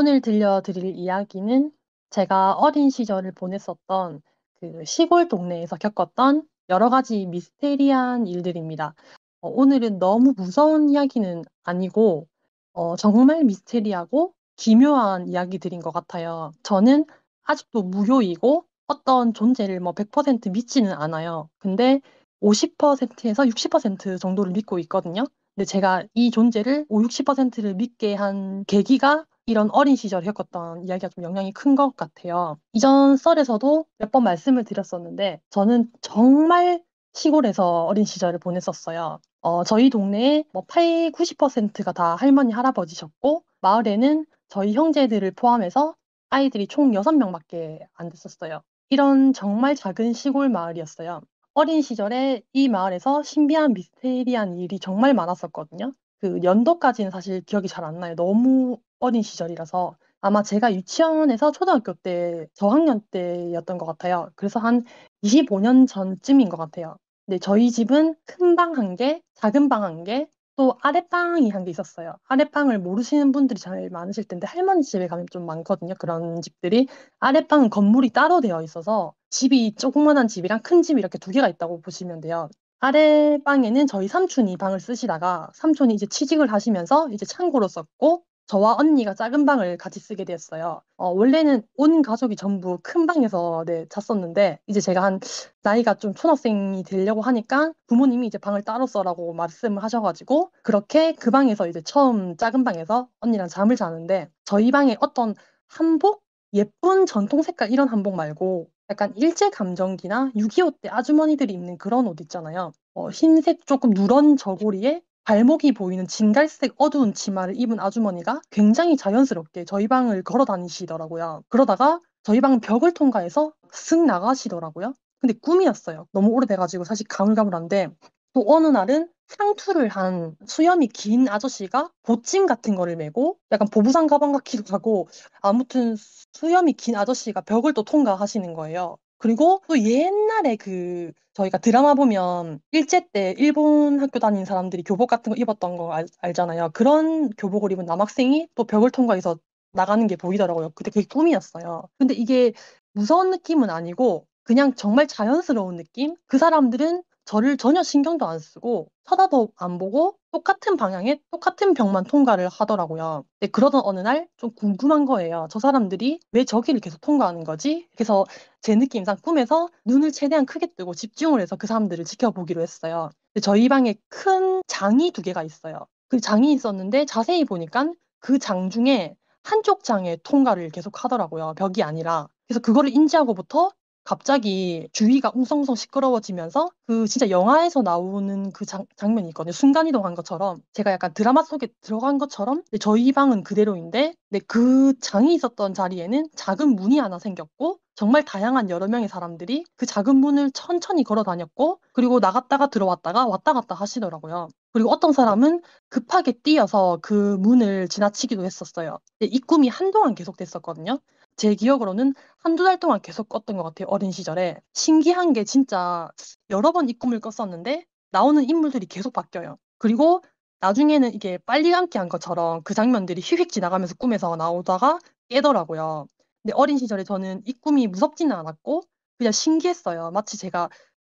오늘 들려드릴 이야기는 제가 어린 시절을 보냈었던 그 시골 동네에서 겪었던 여러 가지 미스테리한 일들입니다. 어, 오늘은 너무 무서운 이야기는 아니고 어, 정말 미스테리하고 기묘한 이야기들인 것 같아요. 저는 아직도 무효이고 어떤 존재를 뭐 100% 믿지는 않아요. 근데 50%에서 60% 정도를 믿고 있거든요. 근데 제가 이 존재를 5, 60%를 믿게 한 계기가 이런 어린 시절 겪었던 이야기가 좀 영향이 큰 것 같아요. 이전 썰에서도 몇 번 말씀을 드렸었는데 저는 정말 시골에서 어린 시절을 보냈었어요. 어, 저희 동네에 뭐 8, 90%가 다 할머니, 할아버지셨고, 마을에는 저희 형제들을 포함해서 아이들이 총 6명밖에 안 됐었어요. 이런 정말 작은 시골 마을이었어요. 어린 시절에 이 마을에서 신비한 미스테리한 일이 정말 많았었거든요. 그 연도까지는 사실 기억이 잘 안 나요. 너무 어린 시절이라서 아마 제가 유치원에서 초등학교 때 저학년 때였던 것 같아요. 그래서 한 25년 전쯤인 것 같아요. 근데 저희 집은 큰 방 한 개, 작은 방 한 개, 또 아랫방이 한 개 있었어요. 아랫방을 모르시는 분들이 제일 많으실 텐데 할머니 집에 가면 좀 많거든요. 그런 집들이 아랫방은 건물이 따로 되어 있어서 집이 조그만한 집이랑 큰 집 이렇게 두 개가 있다고 보시면 돼요. 아랫방에는 저희 삼촌이 방을 쓰시다가 삼촌이 이제 취직을 하시면서 이제 창고로 썼고 저와 언니가 작은 방을 같이 쓰게 되었어요 어, 원래는 온 가족이 전부 큰 방에서 네, 잤었는데 이제 제가 한 나이가 좀 초등학생이 되려고 하니까 부모님이 이제 방을 따로 써라고 말씀을 하셔가지고 그렇게 그 방에서 이제 처음 작은 방에서 언니랑 잠을 자는데 저희 방에 어떤 한복 예쁜 전통 색깔 이런 한복 말고 약간 일제 감정기나 6.25 때 아주머니들이 입는 그런 옷 있잖아요. 어, 흰색 조금 누런 저고리에 발목이 보이는 진갈색 어두운 치마를 입은 아주머니가 굉장히 자연스럽게 저희 방을 걸어 다니시더라고요. 그러다가 저희 방 벽을 통과해서 슥 나가시더라고요. 근데 꿈이었어요. 너무 오래돼가지고 사실 가물가물한데 또 어느 날은 상투를 한 수염이 긴 아저씨가 보침 같은 거를 메고 약간 보부상 가방 같기도 하고 아무튼 수염이 긴 아저씨가 벽을 또 통과하시는 거예요. 그리고 또 옛날에 그 저희가 드라마 보면 일제 때 일본 학교 다닌 사람들이 교복 같은 거 입었던 거 알, 알잖아요. 그런 교복을 입은 남학생이 또 벽을 통과해서 나가는 게 보이더라고요. 그때 그게 꿈이었어요. 근데 이게 무서운 느낌은 아니고 그냥 정말 자연스러운 느낌? 그 사람들은 저를 전혀 신경도 안 쓰고 쳐다도 안 보고 똑같은 방향에 똑같은 병만 통과를 하더라고요. 근데 네, 그러던 어느 날 좀 궁금한 거예요. 저 사람들이 왜 저기를 계속 통과하는 거지? 그래서 제 느낌상 꿈에서 눈을 최대한 크게 뜨고 집중을 해서 그 사람들을 지켜보기로 했어요. 저희 방에 큰 장이 두 개가 있어요. 그 장이 있었는데 자세히 보니까 그 장 중에 한쪽 장에 통과를 계속 하더라고요. 벽이 아니라. 그래서 그거를 인지하고부터 갑자기 주위가 웅성웅성 시끄러워지면서 그 진짜 영화에서 나오는 그 장, 장면이 있거든요. 순간이동한 것처럼 제가 약간 드라마 속에 들어간 것처럼 저희 방은 그대로인데 근데 그 장이 있었던 자리에는 작은 문이 하나 생겼고 정말 다양한 여러 명의 사람들이 그 작은 문을 천천히 걸어 다녔고 그리고 나갔다가 들어왔다가 왔다 갔다 하시더라고요. 그리고 어떤 사람은 급하게 뛰어서 그 문을 지나치기도 했었어요. 이 꿈이 한동안 계속됐었거든요. 제 기억으로는 한두 달 동안 계속 꿨던 것 같아요. 어린 시절에. 신기한 게 진짜 여러 번 이 꿈을 꿨었는데 나오는 인물들이 계속 바뀌어요. 그리고 나중에는 이게 빨리 감기 한 것처럼 그 장면들이 휙휙 지나가면서 꿈에서 나오다가 깨더라고요. 근데 어린 시절에 저는 이 꿈이 무섭지는 않았고 그냥 신기했어요. 마치 제가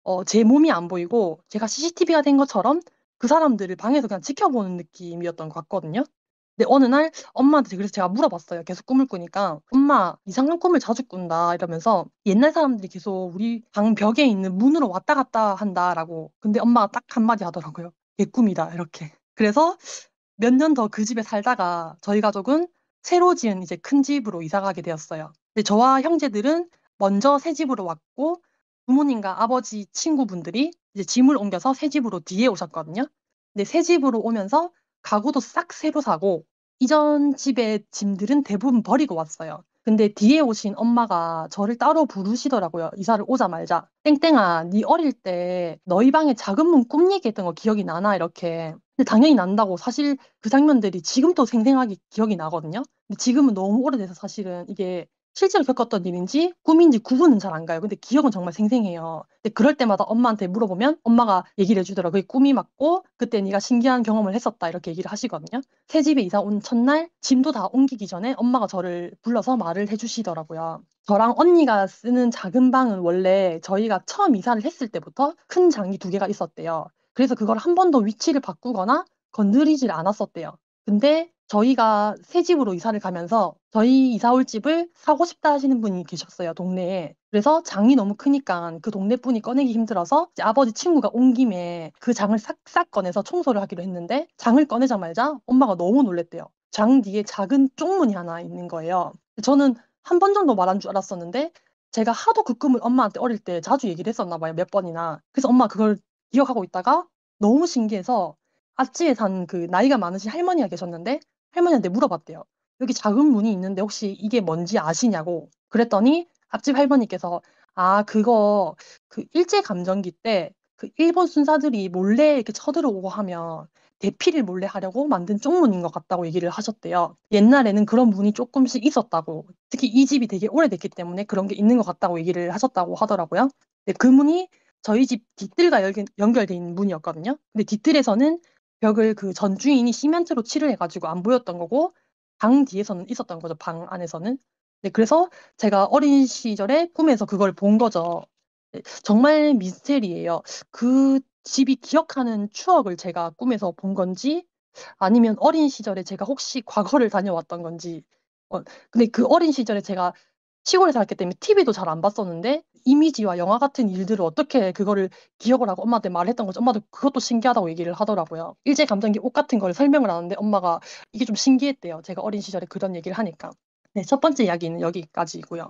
어, 제 몸이 안 보이고 제가 CCTV가 된 것처럼 그 사람들을 방에서 그냥 지켜보는 느낌이었던 것 같거든요. 근데 어느 날 엄마한테 그래서 제가 물어봤어요. 계속 꿈을 꾸니까 엄마 이상한 꿈을 자주 꾼다 이러면서 옛날 사람들이 계속 우리 방 벽에 있는 문으로 왔다 갔다 한다라고 근데 엄마가 딱 한마디 하더라고요. 개 꿈이다 이렇게. 그래서 몇 년 더 그 집에 살다가 저희 가족은 새로 지은 이제 큰 집으로 이사 가게 되었어요. 근데 저와 형제들은 먼저 새 집으로 왔고 부모님과 아버지 친구분들이 이제 짐을 옮겨서 새 집으로 뒤에 오셨거든요. 근데 새 집으로 오면서 가구도 싹 새로 사고 이전 집의 짐들은 대부분 버리고 왔어요. 근데 뒤에 오신 엄마가 저를 따로 부르시더라고요. 이사를 오자마자. 땡땡아, 네 어릴 때 너희 방에 작은 문 꿈얘기 했던 거 기억이 나나? 이렇게. 근데 당연히 난다고 사실 그 장면들이 지금도 생생하게 기억이 나거든요. 근데 지금은 너무 오래돼서 사실은 이게 실제로 겪었던 일인지 꿈인지 구분은 잘 안 가요. 근데 기억은 정말 생생해요. 근데 그럴 때마다 엄마한테 물어보면 엄마가 얘기를 해주더라고요. 그게 꿈이 맞고 그때 네가 신기한 경험을 했었다 이렇게 얘기를 하시거든요. 새 집에 이사 온 첫날 짐도 다 옮기기 전에 엄마가 저를 불러서 말을 해주시더라고요. 저랑 언니가 쓰는 작은 방은 원래 저희가 처음 이사를 했을 때부터 큰 장이 두 개가 있었대요. 그래서 그걸 한 번도 위치를 바꾸거나 건드리질 않았었대요. 근데 저희가 새 집으로 이사를 가면서 저희 이사 올 집을 사고 싶다 하시는 분이 계셨어요, 동네에. 그래서 장이 너무 크니까 그 동네 분이 꺼내기 힘들어서 아버지 친구가 온 김에 그 장을 싹싹 꺼내서 청소를 하기로 했는데 장을 꺼내자마자 엄마가 너무 놀랬대요. 장 뒤에 작은 쪽문이 하나 있는 거예요. 저는 한 번 정도 말한 줄 알았었는데 제가 하도 그 꿈을 엄마한테 어릴 때 자주 얘기를 했었나 봐요, 몇 번이나. 그래서 엄마 그걸 기억하고 있다가 너무 신기해서 아찌에 산 그 나이가 많으신 할머니가 계셨는데 할머니한테 물어봤대요. 여기 작은 문이 있는데 혹시 이게 뭔지 아시냐고. 그랬더니 앞집 할머니께서 아, 그거 그 일제 감정기 때 그 일본 순사들이 몰래 이렇게 쳐들어오고 하면 대피를 몰래 하려고 만든 쪽문인 것 같다고 얘기를 하셨대요. 옛날에는 그런 문이 조금씩 있었다고. 특히 이 집이 되게 오래됐기 때문에 그런 게 있는 것 같다고 얘기를 하셨다고 하더라고요. 근데 네, 그 문이 저희 집 뒤뜰과 연결돼 있는 문이었거든요. 근데 뒤뜰에서는 벽을 그 전 주인이 시멘트로 칠을 해가지고 안 보였던 거고 방 뒤에서는 있었던 거죠. 방 안에서는. 네, 그래서 제가 어린 시절에 꿈에서 그걸 본 거죠. 네, 정말 미스테리예요. 그 집이 기억하는 추억을 제가 꿈에서 본 건지 아니면 어린 시절에 제가 혹시 과거를 다녀왔던 건지 어, 근데 그 어린 시절에 제가 시골에 살았기 때문에 TV도 잘 안 봤었는데 이미지와 영화 같은 일들을 어떻게 그거를 기억을 하고 엄마한테 말했던 거지 엄마도 그것도 신기하다고 얘기를 하더라고요 일제 감정기 옷 같은 걸 설명을 하는데 엄마가 이게 좀 신기했대요 제가 어린 시절에 그런 얘기를 하니까 네첫 번째 이야기는 여기까지이고요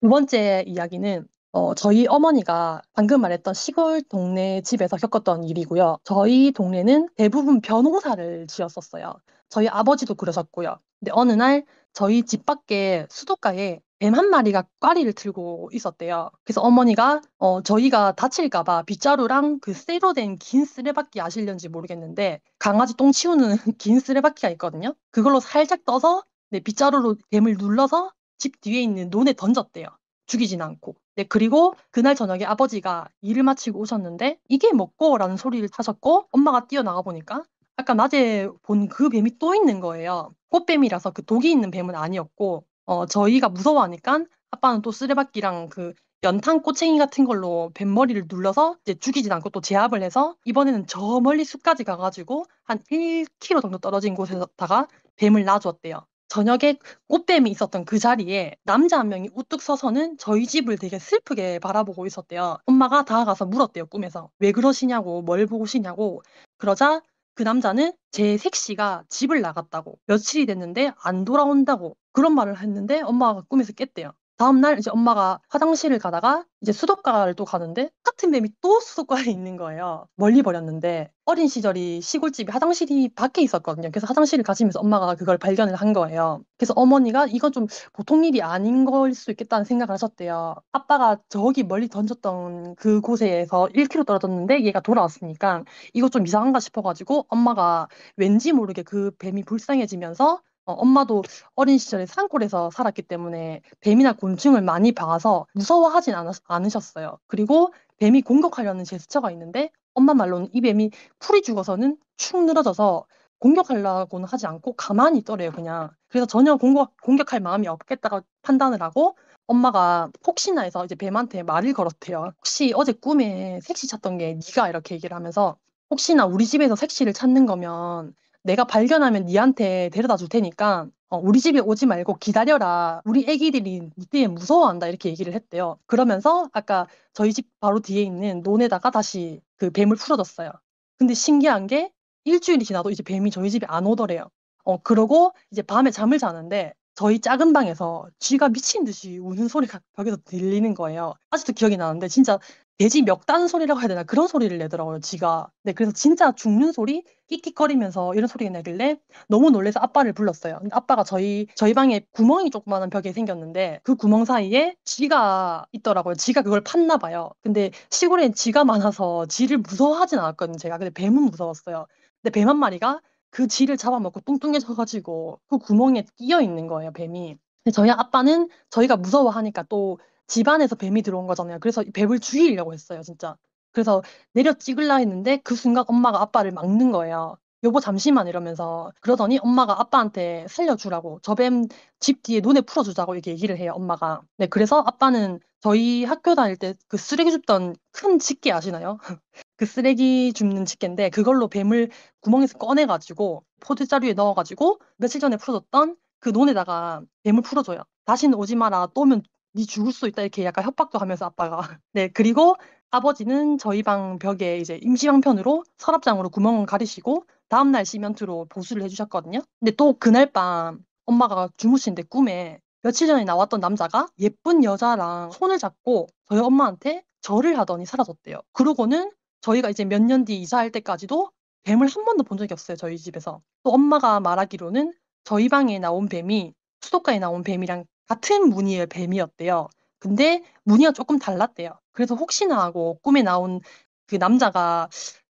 두 번째 이야기는 어, 저희 어머니가 방금 말했던 시골 동네 집에서 겪었던 일이고요. 저희 동네는 대부분 변호사를 지었었어요. 저희 아버지도 그러셨고요. 근데 어느 날 저희 집 밖에 수도가에 뱀 한 마리가 꽈리를 들고 있었대요. 그래서 어머니가 어, 저희가 다칠까봐 빗자루랑 그 쇠로 된 긴 쓰레받기 아실는지 모르겠는데 강아지 똥 치우는 긴 쓰레받기가 있거든요. 그걸로 살짝 떠서 네, 빗자루로 뱀을 눌러서 집 뒤에 있는 논에 던졌대요. 죽이진 않고. 네, 그리고 그날 저녁에 아버지가 일을 마치고 오셨는데 이게 먹고 라는 소리를 하셨고 엄마가 뛰어나가 보니까 아까 낮에 본 그 뱀이 또 있는 거예요. 꽃뱀이라서 그 독이 있는 뱀은 아니었고 어, 저희가 무서워하니까 아빠는 또 쓰레받기랑 그 연탄 꼬챙이 같은 걸로 뱀머리를 눌러서 이제 죽이진 않고 또 제압을 해서 이번에는 저 멀리 숲까지 가가지고 한 1km 정도 떨어진 곳에다가 뱀을 놔주었대요 저녁에 꽃뱀이 있었던 그 자리에 남자 한 명이 우뚝 서서는 저희 집을 되게 슬프게 바라보고 있었대요. 엄마가 다가가서 물었대요, 꿈에서. 왜 그러시냐고, 뭘 보시냐고. 그러자 그 남자는 제 색시가 집을 나갔다고, 며칠이 됐는데 안 돌아온다고 그런 말을 했는데 엄마가 꿈에서 깼대요. 다음날 이제 엄마가 화장실을 가다가 이제 수도가를 또 가는데 같은 뱀이 또 수도가에 있는 거예요. 멀리 버렸는데 어린 시절이 시골집이 화장실이 밖에 있었거든요. 그래서 화장실을 가시면서 엄마가 그걸 발견을 한 거예요. 그래서 어머니가 이건 좀 보통 일이 아닌 걸 수 있겠다는 생각을 하셨대요. 아빠가 저기 멀리 던졌던 그곳에서 1km 떨어졌는데 얘가 돌아왔으니까 이거 좀 이상한가 싶어가지고 엄마가 왠지 모르게 그 뱀이 불쌍해지면서 어, 엄마도 어린 시절에 산골에서 살았기 때문에 뱀이나 곤충을 많이 봐서 무서워하진 않, 않으셨어요. 그리고 뱀이 공격하려는 제스처가 있는데 엄마 말로는 이 뱀이 풀이 죽어서는 축 늘어져서 공격하려고는 하지 않고 가만히 있더래요, 그냥. 그래서 전혀 공격, 공격할 마음이 없겠다고 판단을 하고 엄마가 혹시나 해서 이제 뱀한테 말을 걸었대요. 혹시 어제 꿈에 색시 찾던 게 네가 이렇게 얘기를 하면서 혹시나 우리 집에서 색시를 찾는 거면 내가 발견하면 니한테 데려다 줄 테니까 어, 우리 집에 오지 말고 기다려라. 우리 애기들이 이 때문에 무서워한다. 이렇게 얘기를 했대요. 그러면서 아까 저희 집 바로 뒤에 있는 논에다가 다시 그 뱀을 풀어줬어요. 근데 신기한 게 일주일이 지나도 이제 뱀이 저희 집에 안 오더래요. 어, 그러고 이제 밤에 잠을 자는데 저희 작은 방에서 쥐가 미친 듯이 우는 소리가 벽에서 들리는 거예요. 아직도 기억이 나는데 진짜 돼지 멱다는 소리라고 해야 되나 그런 소리를 내더라고요 지가 네 그래서 진짜 죽는 소리 끽끽거리면서 이런 소리가 나길래 너무 놀래서 아빠를 불렀어요 근데 아빠가 저희 저희 방에 구멍이 조그마한 벽에 생겼는데 그 구멍 사이에 쥐가 있더라고요 쥐가 그걸 팠나 봐요 근데 시골에 쥐가 많아서 쥐를 무서워하진 않았거든요 제가 근데 뱀은 무서웠어요 근데 뱀 한 마리가 그 쥐를 잡아먹고 뚱뚱해져가지고 그 구멍에 끼어 있는 거예요 뱀이 근데 저희 아빠는 저희가 무서워하니까 또 집안에서 뱀이 들어온 거잖아요. 그래서 이 뱀을 죽이려고 했어요, 진짜. 그래서 내려 찍으려 했는데 그 순간 엄마가 아빠를 막는 거예요. 여보 잠시만 이러면서 그러더니 엄마가 아빠한테 살려주라고 저 뱀 집 뒤에 논에 풀어주자고 이렇게 얘기를 해요 엄마가 네 그래서 아빠는 저희 학교 다닐 때 그 쓰레기 줍던 큰 집게 아시나요? 그 쓰레기 줍는 집게인데 그걸로 뱀을 구멍에서 꺼내가지고 포도자루에 넣어가지고 며칠 전에 풀어줬던 그 논에다가 뱀을 풀어줘요 다시는 오지 마라 또 오면 네 죽을 수 있다 이렇게 약간 협박도 하면서 아빠가 네 그리고 아버지는 저희 방 벽에 이제 임시방편으로 서랍장으로 구멍을 가리시고 다음날 시멘트로 보수를 해주셨거든요. 근데 또 그날 밤 엄마가 주무시는데 꿈에 며칠 전에 나왔던 남자가 예쁜 여자랑 손을 잡고 저희 엄마한테 절을 하더니 사라졌대요. 그러고는 저희가 이제 몇 년 뒤 이사할 때까지도 뱀을 한 번도 본 적이 없어요. 저희 집에서. 또 엄마가 말하기로는 저희 방에 나온 뱀이 수도가에 나온 뱀이랑 같은 무늬의 뱀이었대요. 근데 무늬가 조금 달랐대요. 그래서 혹시나 하고 꿈에 나온 그 남자가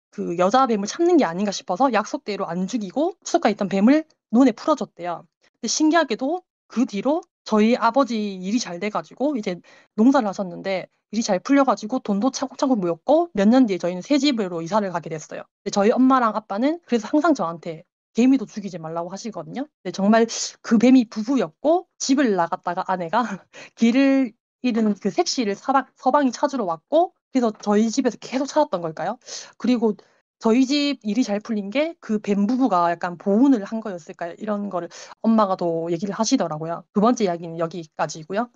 그 여자 뱀을 참는 게 아닌가 싶어서 약속대로 안 죽이고 추석가 있던 뱀을 눈에 풀어줬대요. 근데 신기하게도 그 뒤로 저희 아버지 일이 잘 돼가지고 이제 농사를 하셨는데 일이 잘 풀려가지고 돈도 차곡차곡 모였고 몇 년 뒤에 저희는 새 집으로 이사를 가게 됐어요. 저희 엄마랑 아빠는 그래서 항상 저한테 개미도 죽이지 말라고 하시거든요. 근데 정말 그 뱀이 부부였고 집을 나갔다가 아내가 길을 잃은 그 색시를 서방, 서방이 찾으러 왔고 그래서 저희 집에서 계속 찾았던 걸까요? 그리고 저희 집 일이 잘 풀린 게 그 뱀 부부가 약간 보온을 한 거였을까요? 이런 거를 엄마가 더 얘기를 하시더라고요. 두 번째 이야기는 여기까지고요.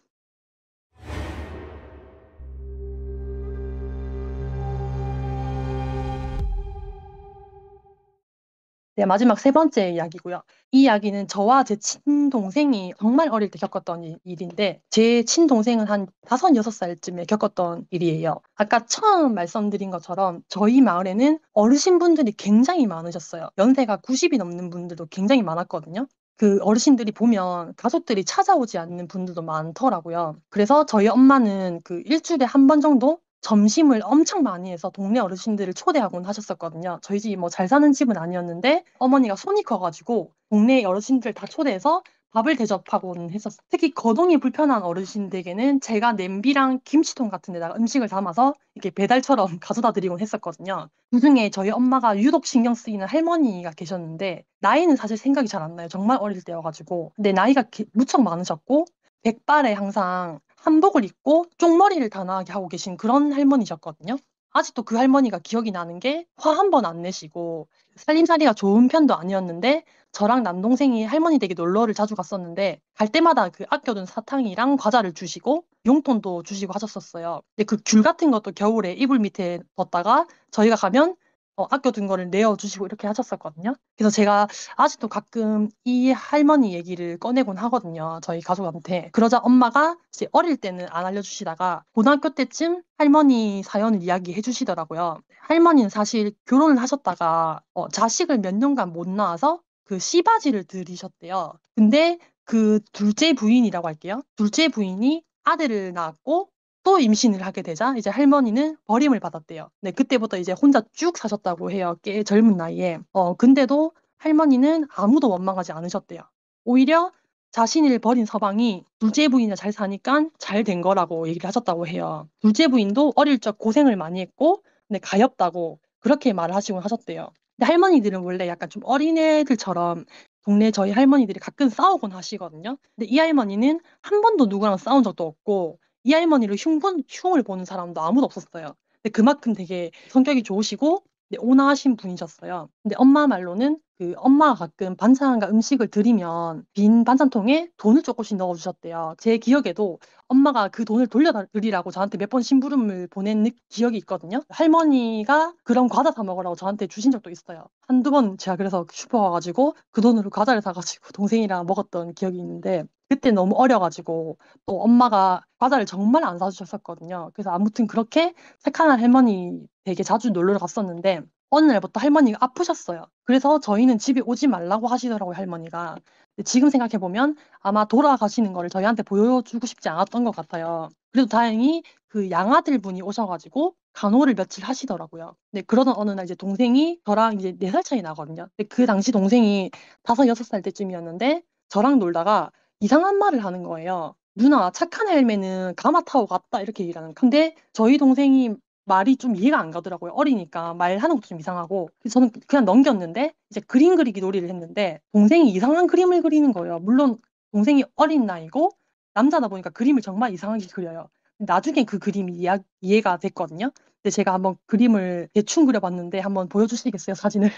네, 마지막 세 번째 이야기고요. 이 이야기는 저와 제 친동생이 정말 어릴 때 겪었던 일, 인데제 친동생은 한 다섯, 여섯 살쯤에 겪었던 일이에요. 아까 처음 말씀드린 것처럼 저희 마을에는 어르신분들이 굉장히 많으셨어요. 연세가 90이 넘는 분들도 굉장히 많았거든요. 그 어르신들이 보면 가족들이 찾아오지 않는 분들도 많더라고요. 그래서 저희 엄마는 그 일주일에 한 번 정도 점심을 엄청 많이 해서 동네 어르신들을 초대하곤 하셨었거든요. 저희 집이 뭐 잘 사는 집은 아니었는데 어머니가 손이 커가지고 동네 어르신들 다 초대해서 밥을 대접하곤 했었어요. 특히 거동이 불편한 어르신들에게는 제가 냄비랑 김치통 같은 데다가 음식을 담아서 이렇게 배달처럼 가져다 드리곤 했었거든요. 그중에 저희 엄마가 유독 신경 쓰이는 할머니가 계셨는데 나이는 사실 생각이 잘 안 나요. 정말 어릴 때여가지고. 근데 나이가 무척 많으셨고 백발에 항상 한복을 입고 쪽머리를 다 나게 하고 계신 그런 할머니셨거든요. 아직도 그 할머니가 기억이 나는 게 화 한 번 안 내시고 살림살이가 좋은 편도 아니었는데 저랑 남동생이 할머니 댁에 놀러를 자주 갔었는데 갈 때마다 그 아껴둔 사탕이랑 과자를 주시고 용돈도 주시고 하셨었어요. 근데 그 귤 같은 것도 겨울에 이불 밑에 뒀다가 저희가 가면 어, 아껴둔 거를 내어주시고 이렇게 하셨었거든요. 그래서 제가 아직도 가끔 이 할머니 얘기를 꺼내곤 하거든요. 저희 가족한테. 그러자 엄마가 이제 어릴 때는 안 알려주시다가 고등학교 때쯤 할머니 사연을 이야기해 주시더라고요. 할머니는 사실 결혼을 하셨다가 어, 자식을 몇 년간 못 낳아서 그 씨바지를 들이셨대요. 근데 그 둘째 부인이라고 할게요. 둘째 부인이 아들을 낳았고 또 임신을 하게 되자 이제 할머니는 버림을 받았대요. 네, 그때부터 이제 혼자 쭉 사셨다고 해요. 꽤 젊은 나이에. 어, 근데도 할머니는 아무도 원망하지 않으셨대요. 오히려 자신을 버린 서방이 둘째 부인이잘 사니까 잘 된 거라고 얘기를 하셨다고 해요. 둘째 부인도 어릴 적 고생을 많이 했고, 근 네, 가엽다고 그렇게 말을 하시곤 하셨대요. 근데 할머니들은 원래 약간 좀 어린애들처럼 동네 저희 할머니들이 가끔 싸우곤 하시거든요. 근데 이 할머니는 한 번도 누구랑 싸운 적도 없고, 이 할머니를 흉본, 흉을 보는 사람도 아무도 없었어요. 근데 그만큼 되게 성격이 좋으시고 네, 온화하신 분이셨어요. 근데 엄마 말로는 그 엄마가 가끔 반찬과 음식을 드리면 빈 반찬통에 돈을 조금씩 넣어주셨대요. 제 기억에도 엄마가 그 돈을 돌려드리라고 저한테 몇 번 심부름을 보낸 기억이 있거든요. 할머니가 그런 과자 사 먹으라고 저한테 주신 적도 있어요. 한두 번 제가 그래서 슈퍼 가가지고 그 돈으로 과자를 사가지고 동생이랑 먹었던 기억이 있는데 그때 너무 어려가지고 또 엄마가 과자를 정말 안 사주셨었거든요. 그래서 아무튼 그렇게 색하날 할머니 되게 자주 놀러 갔었는데 어느 날부터 할머니가 아프셨어요. 그래서 저희는 집에 오지 말라고 하시더라고요, 할머니가. 지금 생각해보면 아마 돌아가시는 거를 저희한테 보여주고 싶지 않았던 것 같아요. 그래도 다행히 그 양아들 분이 오셔가지고 간호를 며칠 하시더라고요. 네, 그러던 어느 날 이제 동생이 저랑 이제 네 살 차이 나거든요. 근데 그 당시 동생이 다섯 여섯 살 때쯤이었는데 저랑 놀다가 이상한 말을 하는 거예요. 누나 착한 할매는 가마 타고 갔다 이렇게 얘기를 하는. 근데 저희 동생이 말이 좀 이해가 안 가더라고요. 어리니까 말하는 것도 좀 이상하고 그래서 저는 그냥 넘겼는데 이제 그림 그리기 놀이를 했는데 동생이 이상한 그림을 그리는 거예요. 물론 동생이 어린 나이고 남자다 보니까 그림을 정말 이상하게 그려요. 나중에 그 그림이 이야, 이해가 됐거든요. 근데 제가 한번 그림을 대충 그려봤는데 한번 보여주시겠어요? 사진을.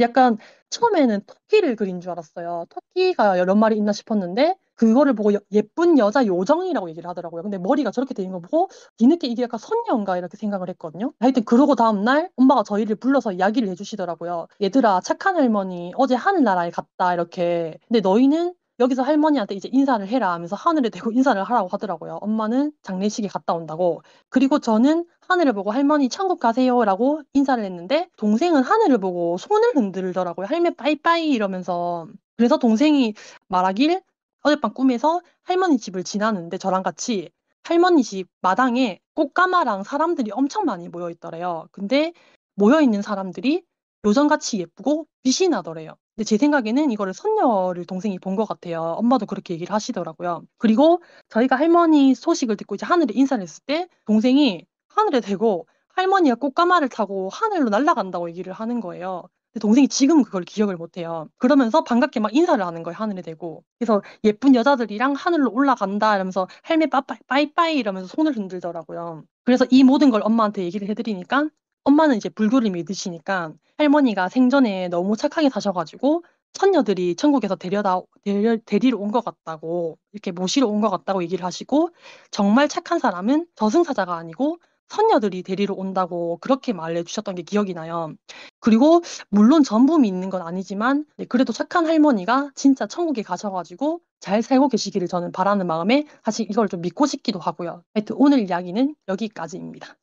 약간 처음에는 토끼를 그린 줄 알았어요. 토끼가 여러 마리 있나 싶었는데 그거를 보고 여, 예쁜 여자 요정이라고 얘기를 하더라고요. 근데 머리가 저렇게 돼 있는 거 보고 뒤늦게 이게 약간 선녀인가 이렇게 생각을 했거든요. 하여튼 그러고 다음날 엄마가 저희를 불러서 이야기를 해주시더라고요. 얘들아 착한 할머니 어제 하늘나라에 갔다 이렇게 근데 너희는 여기서 할머니한테 이제 인사를 해라 하면서 하늘에 대고 인사를 하라고 하더라고요. 엄마는 장례식에 갔다 온다고. 그리고 저는 하늘을 보고 할머니 천국 가세요라고 인사를 했는데 동생은 하늘을 보고 손을 흔들더라고요. 할매 빠이빠이 이러면서. 그래서 동생이 말하길 어젯밤 꿈에서 할머니 집을 지나는데 저랑 같이 할머니 집 마당에 꽃가마랑 사람들이 엄청 많이 모여 있더래요. 근데 모여 있는 사람들이 요정같이 예쁘고 빛이 나더래요. 근데 제 생각에는 이거를 선녀를 동생이 본 것 같아요. 엄마도 그렇게 얘기를 하시더라고요. 그리고 저희가 할머니 소식을 듣고 이제 하늘에 인사를 했을 때 동생이 하늘에 대고 할머니가 꽃가마를 타고 하늘로 날아간다고 얘기를 하는 거예요. 근데 동생이 지금 그걸 기억을 못해요. 그러면서 반갑게 막 인사를 하는 거예요, 하늘에 대고. 그래서 예쁜 여자들이랑 하늘로 올라간다 이러면서 할매 빠빠이 빠이빠이 이러면서 손을 흔들더라고요. 그래서 이 모든 걸 엄마한테 얘기를 해드리니까 엄마는 이제 불교를 믿으시니까 할머니가 생전에 너무 착하게 사셔가지고 선녀들이 천국에서 데려다 데려, 데리러 온 것 같다고 이렇게 모시러 온 것 같다고 얘기를 하시고 정말 착한 사람은 저승사자가 아니고 선녀들이 데리러 온다고 그렇게 말해 주셨던 게 기억이 나요. 그리고 물론 전부 믿는 건 아니지만 네, 그래도 착한 할머니가 진짜 천국에 가셔가지고 잘 살고 계시기를 저는 바라는 마음에 사실 이걸 좀 믿고 싶기도 하고요. 하여튼 오늘 이야기는 여기까지입니다.